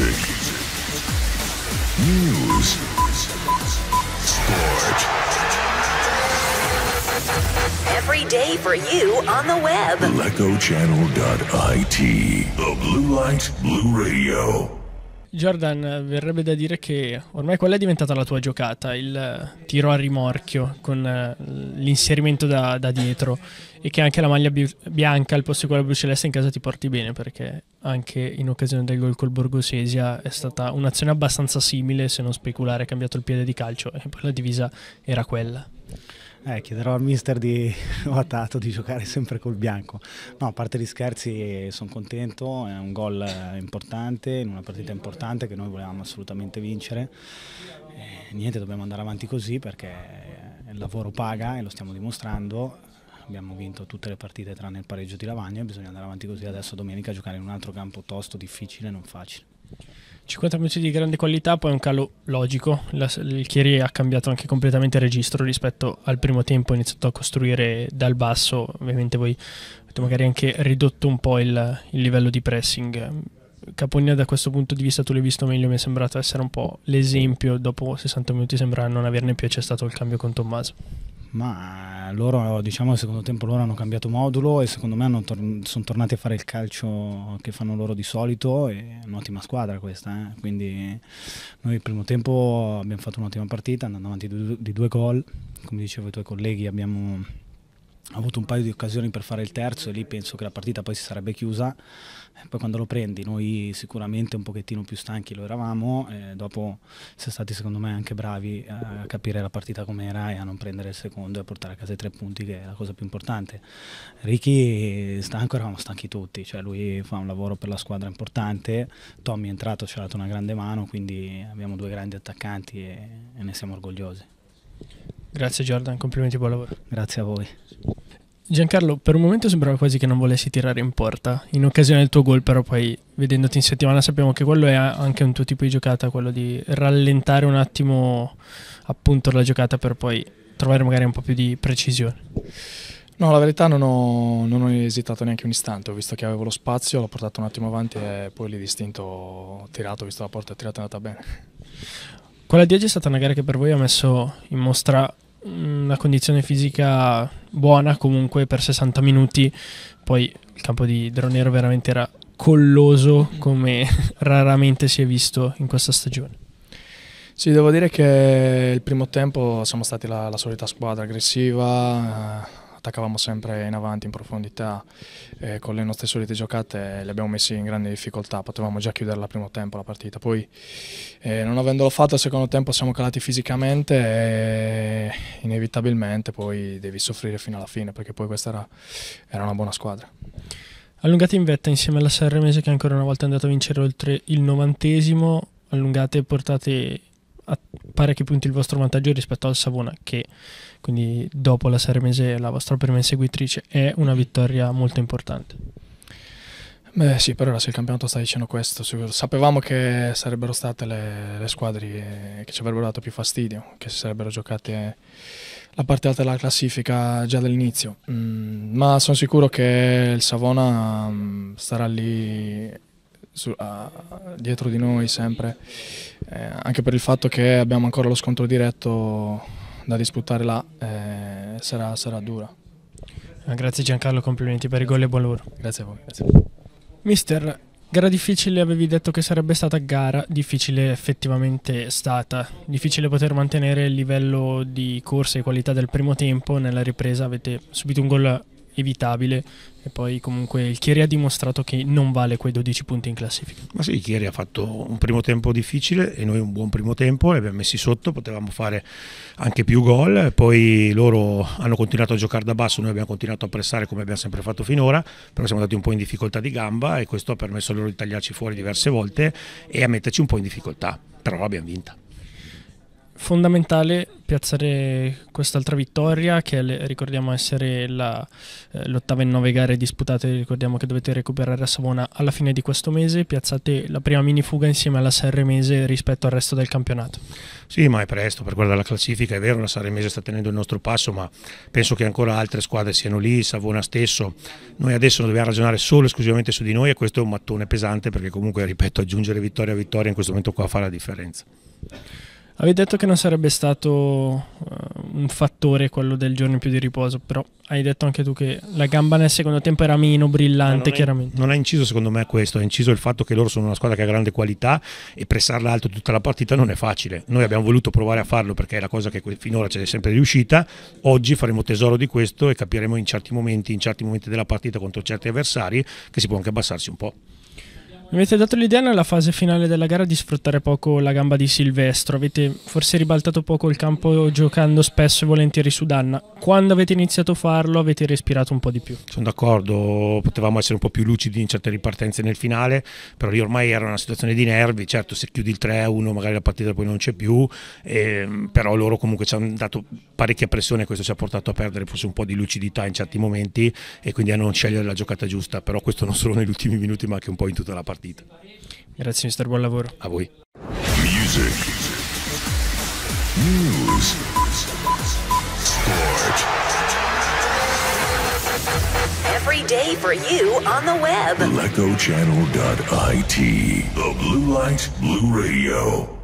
music, news, sport. Every day for you on the web. LecoChannel.it. The Blue Light, Blue Radio. Jordan, verrebbe da dire che ormai quella è diventata la tua giocata, il tiro a rimorchio con eh, l'inserimento da, da dietro e che anche la maglia bianca al posto di quella blu celeste in casa ti porti bene perché anche in occasione del gol col Borgosesia è stata un'azione abbastanza simile, se non speculare, ha cambiato il piede di calcio e poi la divisa era quella. Eh, chiederò al mister di Novatato di giocare sempre col bianco. No, a parte gli scherzi, sono contento, è un gol eh, importante, in una partita importante che noi volevamo assolutamente vincere. E eh, niente, dobbiamo andare avanti così perché il lavoro paga e lo stiamo dimostrando abbiamo vinto tutte le partite tranne il pareggio di Lavagna e bisogna andare avanti così adesso domenica a giocare in un altro campo tosto, difficile non facile. 50 minuti di grande qualità, poi un calo logico. La, il Chieri ha cambiato anche completamente il registro rispetto al primo tempo, ha iniziato a costruire dal basso. Ovviamente voi avete magari anche ridotto un po' il, il livello di pressing. Capogna da questo punto di vista tu l'hai visto meglio, mi è sembrato essere un po' l'esempio, dopo 60 minuti sembra non averne più e c'è stato il cambio con Tommaso. Ma loro, diciamo, al secondo tempo loro hanno cambiato modulo e secondo me tor- sono tornati a fare il calcio che fanno loro di solito e è un'ottima squadra questa. Eh? Quindi noi il primo tempo abbiamo fatto un'ottima partita, andando avanti di due gol, come dicevo i tuoi colleghi abbiamo ho avuto un paio di occasioni per fare il terzo e lì penso che la partita poi si sarebbe chiusa. Eh, poi quando lo prendi, noi sicuramente un pochettino più stanchi lo eravamo, eh, dopo siamo stati secondo me anche bravi eh, a capire la partita com'era e a non prendere il secondo e a portare a casa i tre punti che è la cosa più importante. Ricky stanco, eravamo stanchi tutti, cioè lui fa un lavoro per la squadra importante, Tommy è entrato, ci ha dato una grande mano, quindi abbiamo due grandi attaccanti e, e ne siamo orgogliosi. Grazie Jordan, complimenti, buon lavoro. Grazie a voi. Giancarlo, per un momento sembrava quasi che non volessi tirare in porta in occasione del tuo gol, però poi vedendoti in settimana sappiamo che quello è anche un tuo tipo di giocata, quello di rallentare un attimo appunto la giocata per poi trovare magari un po' più di precisione. No, la verità non ho, non ho esitato neanche un istante, ho visto che avevo lo spazio, l'ho portato un attimo avanti e poi l'istinto ho tirato, ho visto la porta, è tirata è andata bene. Quella di oggi è stata una gara che per voi ha messo in mostra mm, una condizione fisica buona comunque per 60 minuti, poi il campo di Dronero veramente era colloso come raramente si è visto in questa stagione. Sì, devo dire che il primo tempo siamo stati la, la solita squadra aggressiva, attaccavamo sempre in avanti, in profondità, eh, con le nostre solite giocate eh, le abbiamo messi in grande difficoltà, potevamo già chiudere al primo tempo la partita, poi eh, non avendolo fatto al secondo tempo siamo calati fisicamente e eh, inevitabilmente poi devi soffrire fino alla fine perché poi questa era, era una buona squadra. Allungate in vetta insieme alla Serremese che ancora una volta è andata a vincere oltre il novantesimo, allungate e portate a parecchi punti il vostro vantaggio rispetto al Savona che quindi dopo la Saremese la vostra prima inseguitrice è una vittoria molto importante. Beh sì, per ora se il campionato sta dicendo questo, sapevamo che sarebbero state le, le squadre che ci avrebbero dato più fastidio, che si sarebbero giocate la parte alta della classifica già dall'inizio, mm, ma sono sicuro che il Savona mm, starà lì su, a, dietro di noi sempre, eh, anche per il fatto che abbiamo ancora lo scontro diretto da disputare là, eh, sarà, sarà, dura. Eh, grazie Giancarlo, complimenti per il gol e buon lavoro. Grazie a voi. Grazie. Mister, gara difficile, avevi detto che sarebbe stata gara difficile effettivamente stata, difficile poter mantenere il livello di corsa e qualità del primo tempo, nella ripresa avete subito un gol evitabile e poi comunque il Chieri ha dimostrato che non vale quei 12 punti in classifica. Ma sì, il Chieri ha fatto un primo tempo difficile e noi un buon primo tempo, li abbiamo messi sotto, potevamo fare anche più gol, poi loro hanno continuato a giocare da basso, noi abbiamo continuato a pressare come abbiamo sempre fatto finora, però siamo andati un po' in difficoltà di gamba e questo ha permesso loro di tagliarci fuori diverse volte e a metterci un po' in difficoltà, però l'abbiamo vinta fondamentale piazzare quest'altra vittoria che le, ricordiamo essere la, eh, l'ottava in nove gare disputate, ricordiamo che dovete recuperare a Savona alla fine di questo mese, piazzate la prima minifuga insieme alla Serremese rispetto al resto del campionato. Sì, ma è presto per guardare la classifica, è vero la Serremese sta tenendo il nostro passo, ma penso che ancora altre squadre siano lì, Savona stesso, noi adesso dobbiamo ragionare solo e esclusivamente su di noi e questo è un mattone pesante perché comunque, ripeto, aggiungere vittoria a vittoria in questo momento qua fa la differenza. Avevi detto che non sarebbe stato uh, un fattore quello del giorno in più di riposo, però hai detto anche tu che la gamba nel secondo tempo era meno brillante, eh, non chiaramente. non ha inciso secondo me questo, ha inciso il fatto che loro sono una squadra che ha grande qualità e pressarla alto tutta la partita non è facile. Noi abbiamo voluto provare a farlo perché è la cosa che finora ci è sempre riuscita, oggi faremo tesoro di questo e capiremo in certi momenti, in certi momenti della partita contro certi avversari che si può anche abbassarsi un po'. Mi avete dato l'idea nella fase finale della gara di sfruttare poco la gamba di Silvestro, avete forse ribaltato poco il campo giocando spesso e volentieri su Danna. Quando avete iniziato a farlo avete respirato un po' di più. Sono d'accordo, potevamo essere un po' più lucidi in certe ripartenze nel finale, però lì ormai era una situazione di nervi, certo se chiudi il 3-1 magari la partita poi non c'è più, eh, però loro comunque ci hanno dato parecchia pressione e questo ci ha portato a perdere forse un po' di lucidità in certi momenti e quindi a non scegliere la giocata giusta, però questo non solo negli ultimi minuti ma anche un po' in tutta la partita partita. Grazie mister, buon lavoro. A voi. Music. News. Sport. Every day for you on the web. LecoChannel.it. The blue light, blue radio.